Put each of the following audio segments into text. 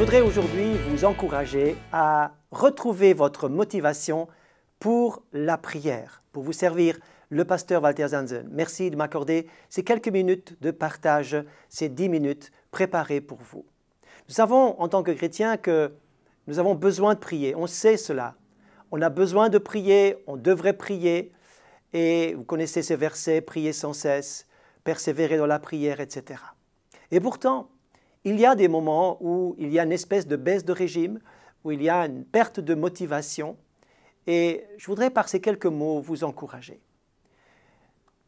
voudrais aujourd'hui vous encourager à retrouver votre motivation pour la prière. Pour vous servir, le pasteur Walter Zanzen, merci de m'accorder ces quelques minutes de partage, ces dix minutes préparées pour vous. Nous savons en tant que chrétiens que nous avons besoin de prier, on sait cela. On a besoin de prier, on devrait prier. Et vous connaissez ces versets, prier sans cesse, persévérer dans la prière, etc. Et pourtant, il y a des moments où il y a une espèce de baisse de régime, où il y a une perte de motivation, et je voudrais par ces quelques mots vous encourager.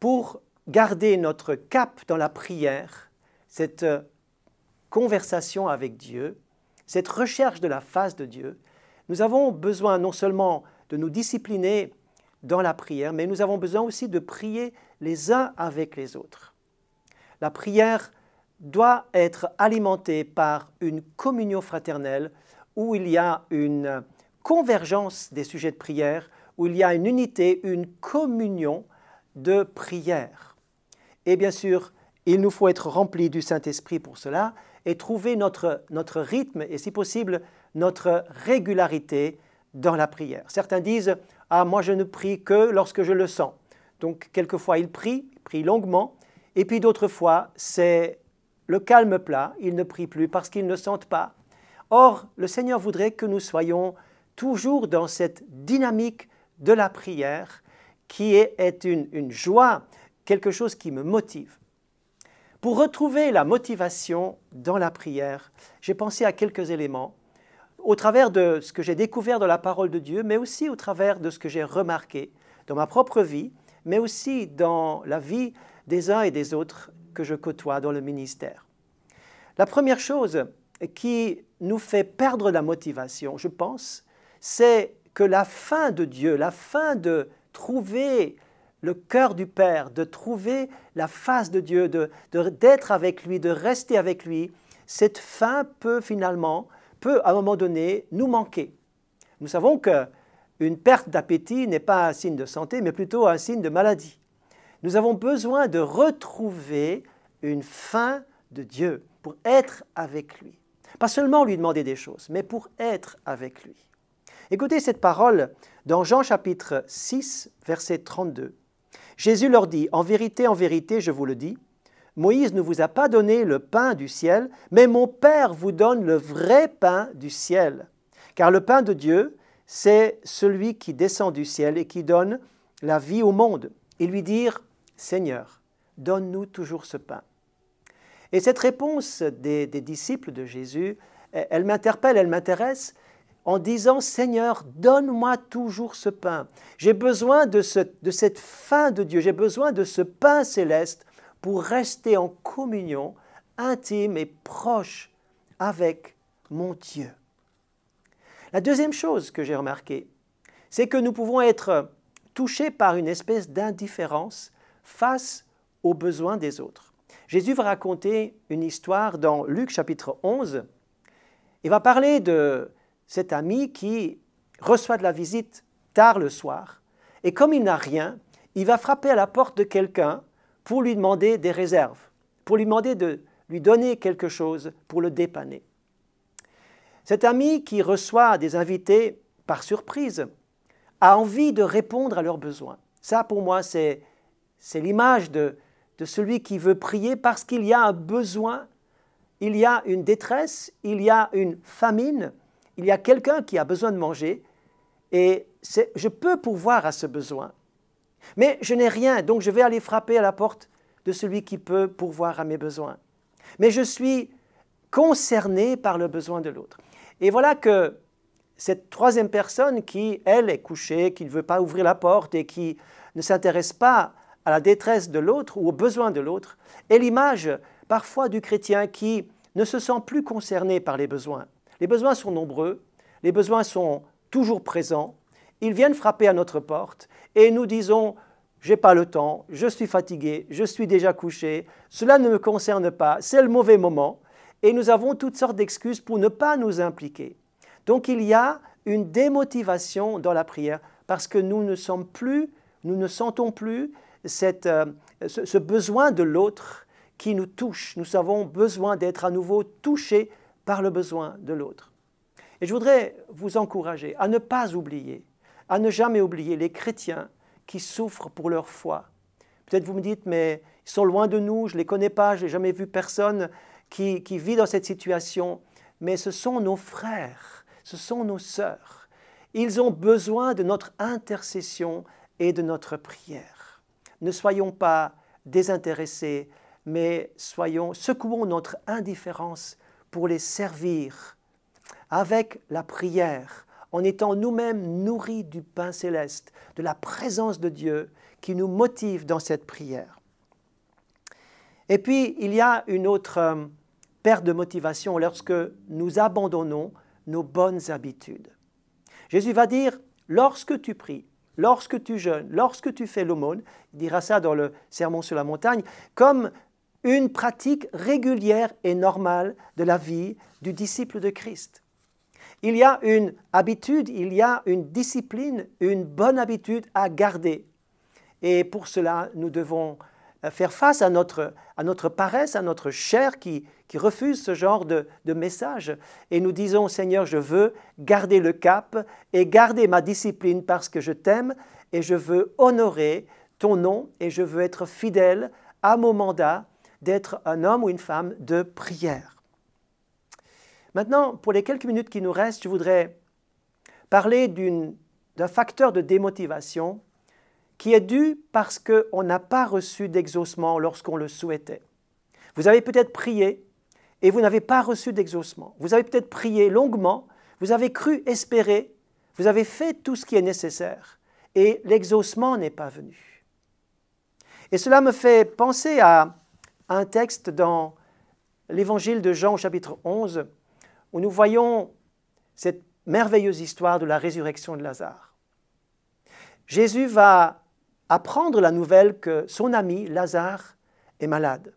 Pour garder notre cap dans la prière, cette euh, conversation avec Dieu, cette recherche de la face de Dieu, nous avons besoin non seulement de nous discipliner dans la prière, mais nous avons besoin aussi de prier les uns avec les autres. La prière doit être alimenté par une communion fraternelle où il y a une convergence des sujets de prière, où il y a une unité, une communion de prière. Et bien sûr, il nous faut être remplis du Saint-Esprit pour cela et trouver notre, notre rythme et si possible notre régularité dans la prière. Certains disent Ah, moi je ne prie que lorsque je le sens. Donc quelquefois il prie prie prie longuement, et puis d'autres fois c'est le calme plat, ils ne prient plus parce qu'ils ne sentent pas. Or, le Seigneur voudrait que nous soyons toujours dans cette dynamique de la prière qui est, une, une joie, quelque chose qui me motive. Pour retrouver la motivation dans la prière, j'ai pensé à quelques éléments au travers de ce que j'ai découvert dans la parole de Dieu, mais aussi au travers de ce que j'ai remarqué dans ma propre vie, mais aussi dans la vie des uns et des autres que je côtoie dans le ministère. La première chose qui nous fait perdre la motivation, je pense, c'est que la fin de Dieu, la fin de trouver le cœur du Père, de trouver la face de Dieu, d'être de, avec lui, de rester avec lui, cette fin peut finalement, peut à un moment donné nous manquer. Nous savons que une perte d'appétit n'est pas un signe de santé, mais plutôt un signe de maladie. Nous avons besoin de retrouver une fin de Dieu, pour être avec lui. Pas seulement lui demander des choses, mais pour être avec lui. Écoutez cette parole dans Jean chapitre 6, verset 32. Jésus leur dit, En vérité, en vérité, je vous le dis, Moïse ne vous a pas donné le pain du ciel, mais mon Père vous donne le vrai pain du ciel. Car le pain de Dieu, c'est celui qui descend du ciel et qui donne la vie au monde. Et lui dire, Seigneur, donne-nous toujours ce pain. Et cette réponse des, disciples de Jésus, elle m'interpelle, elle m'intéresse en disant Seigneur, donne-moi toujours ce pain. J'ai besoin de, de cette faim de Dieu, j'ai besoin de ce pain céleste pour rester en communion intime et proche avec mon Dieu. La deuxième chose que j'ai remarquée, c'est que nous pouvons être touchés par une espèce d'indifférence face aux besoins des autres. Jésus va raconter une histoire dans Luc chapitre 11. Il va parler de cet ami qui reçoit de la visite tard le soir, et comme il n'a rien, il va frapper à la porte de quelqu'un pour lui demander des réserves, pour lui demander de lui donner quelque chose pour le dépanner. Cet ami qui reçoit des invités par surprise a envie de répondre à leurs besoins. Ça, pour moi, c'est l'image de de celui qui veut prier parce qu'il y a un besoin, il y a une détresse, il y a une famine, il y a quelqu'un qui a besoin de manger et je peux pourvoir à ce besoin. Mais je n'ai rien, donc je vais aller frapper à la porte de celui qui peut pourvoir à mes besoins. Mais je suis concerné par le besoin de l'autre. Et voilà que cette troisième personne qui, elle, est couchée, qui ne veut pas ouvrir la porte et qui ne s'intéresse pas à la détresse de l'autre ou aux besoins de l'autre, est l'image parfois du chrétien qui ne se sent plus concerné par les besoins. Les besoins sont nombreux, les besoins sont toujours présents, ils viennent frapper à notre porte et nous disons j'ai pas le temps, je suis fatigué, je suis déjà couché, cela ne me concerne pas, c'est le mauvais moment et nous avons toutes sortes d'excuses pour ne pas nous impliquer. Donc il y a une démotivation dans la prière parce que nous ne sommes plus, nous ne sentons plus cette, euh, ce, besoin de l'autre qui nous touche. Nous avons besoin d'être à nouveau touchés par le besoin de l'autre. Et je voudrais vous encourager à ne pas oublier, à ne jamais oublier les chrétiens qui souffrent pour leur foi. Peut-être vous me dites, mais ils sont loin de nous, je ne les connais pas, je n'ai jamais vu personne qui, qui vit dans cette situation. Mais ce sont nos frères, ce sont nos sœurs. Ils ont besoin de notre intercession et de notre prière. Ne soyons pas désintéressés, mais soyons, secouons notre indifférence pour les servir avec la prière, en étant nous-mêmes nourris du pain céleste, de la présence de Dieu qui nous motive dans cette prière. Et puis, il y a une autre euh, perte de motivation lorsque nous abandonnons nos bonnes habitudes. Jésus va dire, lorsque tu pries, lorsque tu jeûnes, lorsque tu fais l'aumône, il dira ça dans le Sermon sur la montagne, comme une pratique régulière et normale de la vie du disciple de Christ. Il y a une habitude, il y a une discipline, une bonne habitude à garder. Et pour cela, nous devons euh, faire face à notre, paresse, à notre chair qui, refuse ce genre de, de message. Et nous disons, Seigneur, je veux garder le cap et garder ma discipline parce que je t'aime et je veux honorer ton nom et je veux être fidèle à mon mandat d'être un homme ou une femme de prière. Maintenant, pour les quelques minutes qui nous restent, je voudrais parler d'un facteur de démotivation qui est dû parce qu'on n'a pas reçu d'exaucement lorsqu'on le souhaitait. Vous avez peut-être prié et vous n'avez pas reçu d'exaucement. Vous avez peut-être prié longuement, vous avez cru espérer, vous avez fait tout ce qui est nécessaire et l'exaucement n'est pas venu. Et cela me fait penser à un texte dans l'évangile de Jean au chapitre 11 où nous voyons cette merveilleuse histoire de la résurrection de Lazare. Jésus va apprendre la nouvelle que son ami Lazare est malade.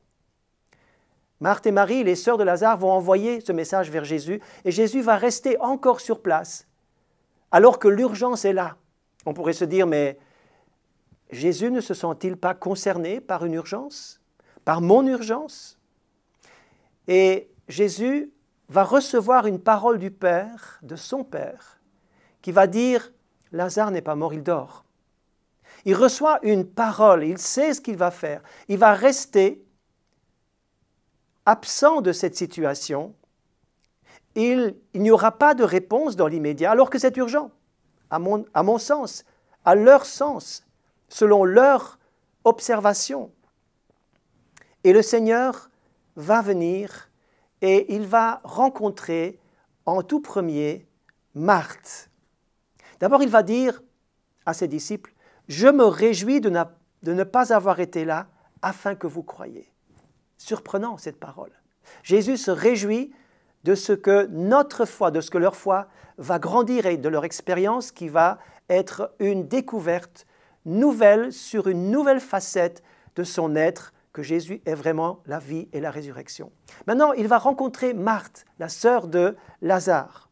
Marthe et Marie, les sœurs de Lazare, vont envoyer ce message vers Jésus et Jésus va rester encore sur place alors que l'urgence est là. On pourrait se dire, mais Jésus ne se sent-il pas concerné par une urgence, par mon urgence Et Jésus va recevoir une parole du Père, de son Père, qui va dire, Lazare n'est pas mort, il dort. Il reçoit une parole, il sait ce qu'il va faire. Il va rester absent de cette situation. Il, n'y aura pas de réponse dans l'immédiat, alors que c'est urgent, à mon, à mon sens, à leur sens, selon leur observation. Et le Seigneur va venir et il va rencontrer en tout premier Marthe. D'abord, il va dire à ses disciples, je me réjouis de, ne pas avoir été là afin que vous croyiez. Surprenant cette parole. Jésus se réjouit de ce que notre foi, de ce que leur foi va grandir et de leur expérience qui va être une découverte nouvelle sur une nouvelle facette de son être que Jésus est vraiment la vie et la résurrection. Maintenant, il va rencontrer Marthe, la sœur de Lazare,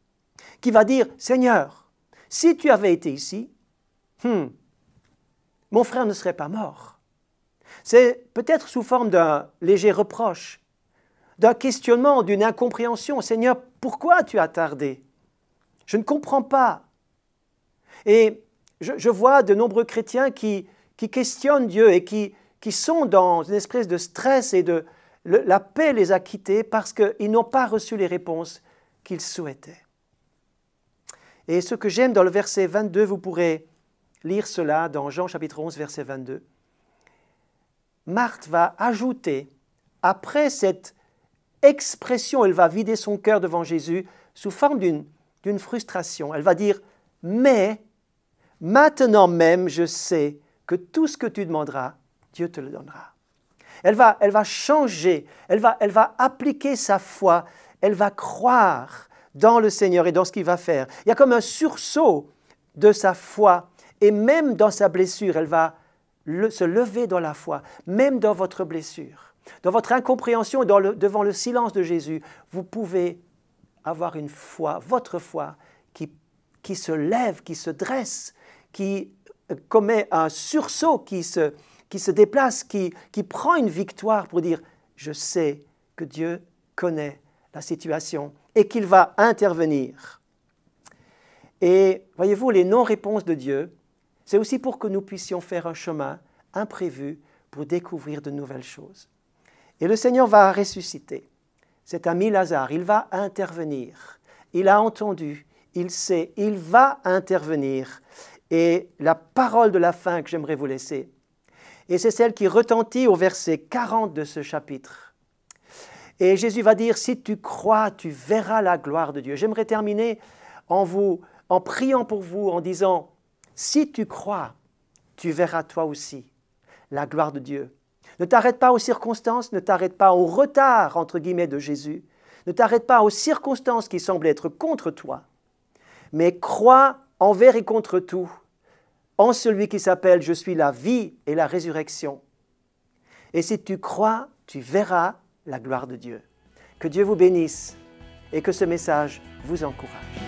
qui va dire, Seigneur, si tu avais été ici, hmm, mon frère ne serait pas mort. C'est peut-être sous forme d'un léger reproche, d'un questionnement, d'une incompréhension. Seigneur, pourquoi tu as tardé Je ne comprends pas. Et je, vois de nombreux chrétiens qui, questionnent Dieu et qui, sont dans une espèce de stress et de la paix les a quittés parce qu'ils n'ont pas reçu les réponses qu'ils souhaitaient. Et ce que j'aime dans le verset 22, vous pourrez lire cela dans Jean chapitre 11, verset 22, Marthe va ajouter, après cette expression, elle va vider son cœur devant Jésus sous forme d'une frustration. Elle va dire, mais maintenant même je sais que tout ce que tu demanderas, Dieu te le donnera. Elle va, elle va changer, elle va, elle va appliquer sa foi, elle va croire dans le Seigneur et dans ce qu'il va faire. Il y a comme un sursaut de sa foi et même dans sa blessure, elle va se lever dans la foi, même dans votre blessure, dans votre incompréhension, dans devant le silence de Jésus, vous pouvez avoir une foi, votre foi, qui, qui se lève, qui se dresse, qui euh, commet un sursaut, qui se, qui se déplace, qui, qui prend une victoire pour dire, je sais que Dieu connaît la situation et qu'il va intervenir. Et voyez-vous, les non-réponses de Dieu, c'est aussi pour que nous puissions faire un chemin imprévu pour découvrir de nouvelles choses. Et le Seigneur va ressusciter cet ami Lazare, il va intervenir. Il a entendu, il sait, il va intervenir. Et la parole de la fin que j'aimerais vous laisser, et c'est celle qui retentit au verset 40 de ce chapitre. Et Jésus va dire, si tu crois, tu verras la gloire de Dieu. J'aimerais terminer en vous, en priant pour vous, en disant, si tu crois, tu verras toi aussi la gloire de Dieu. Ne t'arrête pas aux circonstances, ne t'arrête pas au retard, entre guillemets, de Jésus. Ne t'arrête pas aux circonstances qui semblent être contre toi. Mais crois envers et contre tout en celui qui s'appelle Je suis la vie et la résurrection. Et si tu crois, tu verras la gloire de Dieu. Que Dieu vous bénisse et que ce message vous encourage.